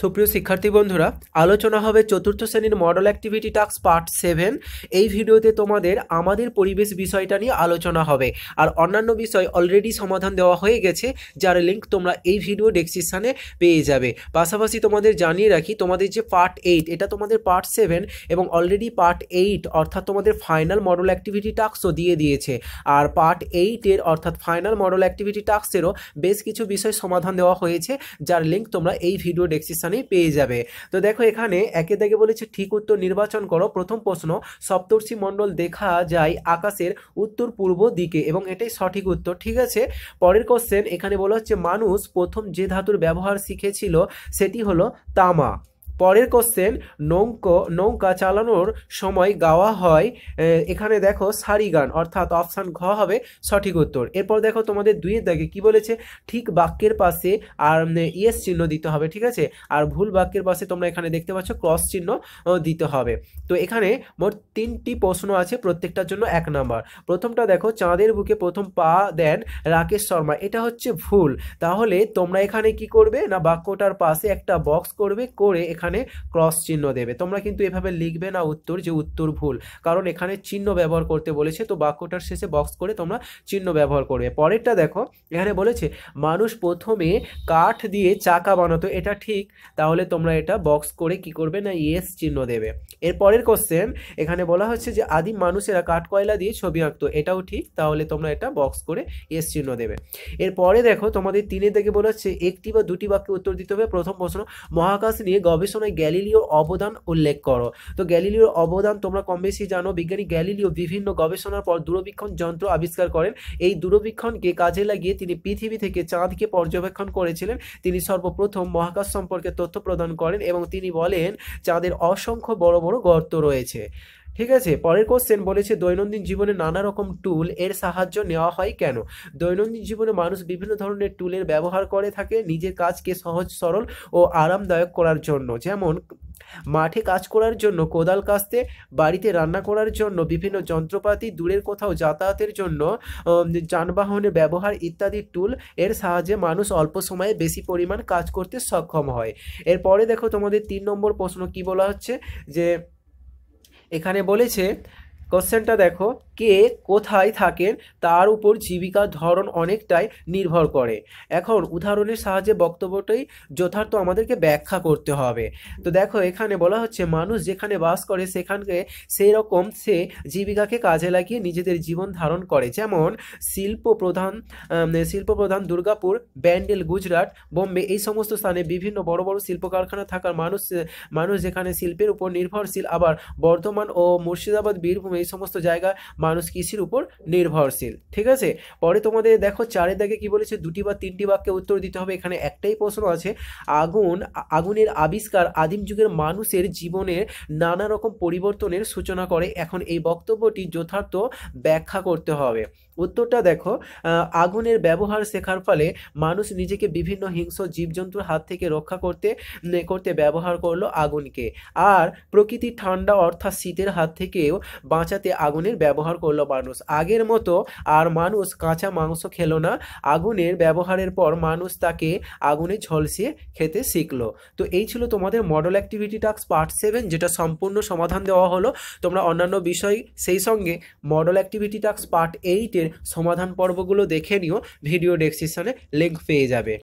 সুপ্রিয় শিক্ষার্থী বন্ধুরা আলোচনা হবে চতুর্থ শ্রেণীর model activity task part seven এই ভিডিওতে তোমাদের আমাদের পরিবেশ বিষয়টা নিয়ে আলোচনা হবে আর অন্যান্য বিষয় অলরেডি সমাধান দেওয়া হয়ে গেছে যার লিঙ্ক তোমরা এই ভিডিও ডেসক্রিপশানে পেয়ে যাবে পাশাপাশি তোমাদের জানিয়ে রাখি তোমাদের যে পার্ট এইট এটা তোমাদের পার্ট সেভেন এবং অলরেডি পার্ট এইট অর্থাৎ তোমাদের ফাইনাল মডেল অ্যাক্টিভিটি টাস্কও দিয়ে দিয়েছে আর পার্ট এইটের অর্থাৎ ফাইনাল মডেল অ্যাক্টিভিটি টাস্কেরও বেশ কিছু বিষয় সমাধান দেওয়া হয়েছে যার লিঙ্ক তোমরা এই ভিডিও ডেসক্রিপশান স্থানেই পেয়ে যাবে তো দেখো এখানে একে দেখে বলেছে ঠিক উত্তর নির্বাচন করো প্রথম প্রশ্ন সপ্তর্ষি মণ্ডল দেখা যায় আকাশের উত্তর পূর্ব দিকে এবং এটাই সঠিক উত্তর ঠিক আছে পরের কোশ্চেন এখানে বলা হচ্ছে মানুষ প্রথম যে ধাতুর ব্যবহার শিখেছিল সেটি হলো তামা পরের কোশ্চেন নৌকো নৌকা চালানোর সময় গাওয়া হয় এখানে দেখো সারি গান অর্থাৎ অপশান ঘ হবে সঠিক উত্তর এরপর দেখো তোমাদের দুইয়ের দাগে কি বলেছে ঠিক বাক্যের পাশে আর ইয়েস চিহ্ন দিতে হবে ঠিক আছে আর ভুল বাক্যের পাশে তোমরা এখানে দেখতে পাচ্ছ ক্রস চিহ্ন দিতে হবে তো এখানে মোট তিনটি প্রশ্ন আছে প্রত্যেকটার জন্য এক নাম্বার প্রথমটা দেখো চাঁদের বুকে প্রথম পা দেন রাকেশ শর্মা এটা হচ্ছে ভুল তাহলে তোমরা এখানে কি করবে না বাক্যটার পাশে একটা বক্স করবে করে এখানে এখানে ক্রস চিহ্ন দেবে তোমরা কিন্তু এভাবে লিখবে না উত্তর যে উত্তর ভুল কারণ এখানে চিহ্ন ব্যবহার করতে বলেছে তো বাক্যটার শেষে বক্স করে তোমরা চিহ্ন ব্যবহার করবে পরেরটা দেখো এখানে বলেছে মানুষ প্রথমে কাঠ দিয়ে চাকা বানাতো এটা ঠিক তাহলে তোমরা এটা বক্স করে কি করবে না ইয়েস চিহ্ন দেবে এরপরের কোশ্চেন এখানে বলা হচ্ছে যে আদিম মানুষেরা কাঠ কয়লা দিয়ে ছবি আঁকতো এটাও ঠিক তাহলে তোমরা এটা বক্স করে ইয়েস চিহ্ন দেবে এরপরে দেখো তোমাদের তিনের থেকে বলা হচ্ছে একটি বা দুটি বাক্যে উত্তর দিতে হবে প্রথম প্রশ্ন মহাকাশ নিয়ে গবেষণা পেছনে গ্যালিলিওর অবদান উল্লেখ করো তো গ্যালিলিওর অবদান তোমরা কম বেশি জানো বিজ্ঞানী গ্যালিলিও বিভিন্ন গবেষণার পর দূরবীক্ষণ যন্ত্র আবিষ্কার করেন এই দূরবীক্ষণকে কাজে লাগিয়ে তিনি পৃথিবী থেকে চাঁদকে পর্যবেক্ষণ করেছিলেন তিনি সর্বপ্রথম মহাকাশ সম্পর্কে তথ্য প্রদান করেন এবং তিনি বলেন চাঁদের অসংখ্য বড় বড় গর্ত রয়েছে ঠিক আছে পরের কোশ্চেন বলেছে দৈনন্দিন জীবনে নানা রকম টুল এর সাহায্য নেওয়া হয় কেন দৈনন্দিন জীবনে মানুষ বিভিন্ন ধরনের টুলের ব্যবহার করে থাকে নিজের কাজকে সহজ সরল ও আরামদায়ক করার জন্য যেমন মাঠে কাজ করার জন্য কোদাল কাস্তে বাড়িতে রান্না করার জন্য বিভিন্ন যন্ত্রপাতি দূরের কোথাও যাতায়াতের জন্য যানবাহনের ব্যবহার ইত্যাদি টুল এর সাহায্যে মানুষ অল্প সময়ে বেশি পরিমাণ কাজ করতে সক্ষম হয় এরপরে দেখো তোমাদের তিন নম্বর প্রশ্ন কি বলা হচ্ছে যে এখানে বলেছে কোশ্চেনটা দেখো কে কোথায় থাকেন তার উপর জীবিকার ধরন অনেকটাই নির্ভর করে এখন উদাহরণের সাহায্যে বক্তব্যটাই যথার্থ আমাদেরকে ব্যাখ্যা করতে হবে তো দেখো এখানে বলা হচ্ছে মানুষ যেখানে বাস করে সেখানকে সেই রকম সে জীবিকাকে কাজে লাগিয়ে নিজেদের জীবন ধারণ করে যেমন শিল্প প্রধান শিল্প প্রধান দুর্গাপুর ব্যান্ডেল গুজরাট বোম্বে এই সমস্ত স্থানে বিভিন্ন বড় বড় শিল্প কারখানা থাকার মানুষ মানুষ যেখানে শিল্পের উপর নির্ভরশীল আবার বর্ধমান ও মুর্শিদাবাদ বীরভূম এই সমস্ত জায়গায় মানুষ কৃষির উপর নির্ভরশীল ঠিক আছে পরে তোমাদের দেখো চারের দাগে কি বলেছে দুটি বা তিনটি বাক্যে উত্তর দিতে হবে এখানে একটাই প্রশ্ন আছে আগুন আগুনের আবিষ্কার আদিম যুগের মানুষের জীবনের নানা রকম পরিবর্তনের সূচনা করে এখন এই বক্তব্যটি যথার্থ ব্যাখ্যা করতে হবে উত্তরটা দেখো আগুনের ব্যবহার শেখার ফলে মানুষ নিজেকে বিভিন্ন হিংস্র জীবজন্তুর হাত থেকে রক্ষা করতে করতে ব্যবহার করলো আগুনকে আর প্রকৃতি ঠান্ডা অর্থাৎ শীতের হাত থেকেও বাঁচাতে আগুনের ব্যবহার ব্যবহার করলো মানুষ আগের মতো আর মানুষ কাঁচা মাংস খেলো না আগুনের ব্যবহারের পর মানুষ তাকে আগুনে ঝলসিয়ে খেতে শিখলো তো এই ছিল তোমাদের model activity task part seven যেটা সম্পূর্ণ সমাধান দেওয়া হলো তোমরা অন্যান্য বিষয় সেই সঙ্গে মডেল অ্যাক্টিভিটি টাস্ক পার্ট এইটের সমাধান পর্বগুলো দেখে নিও ভিডিও ডেসক্রিপশানে লিঙ্ক পেয়ে যাবে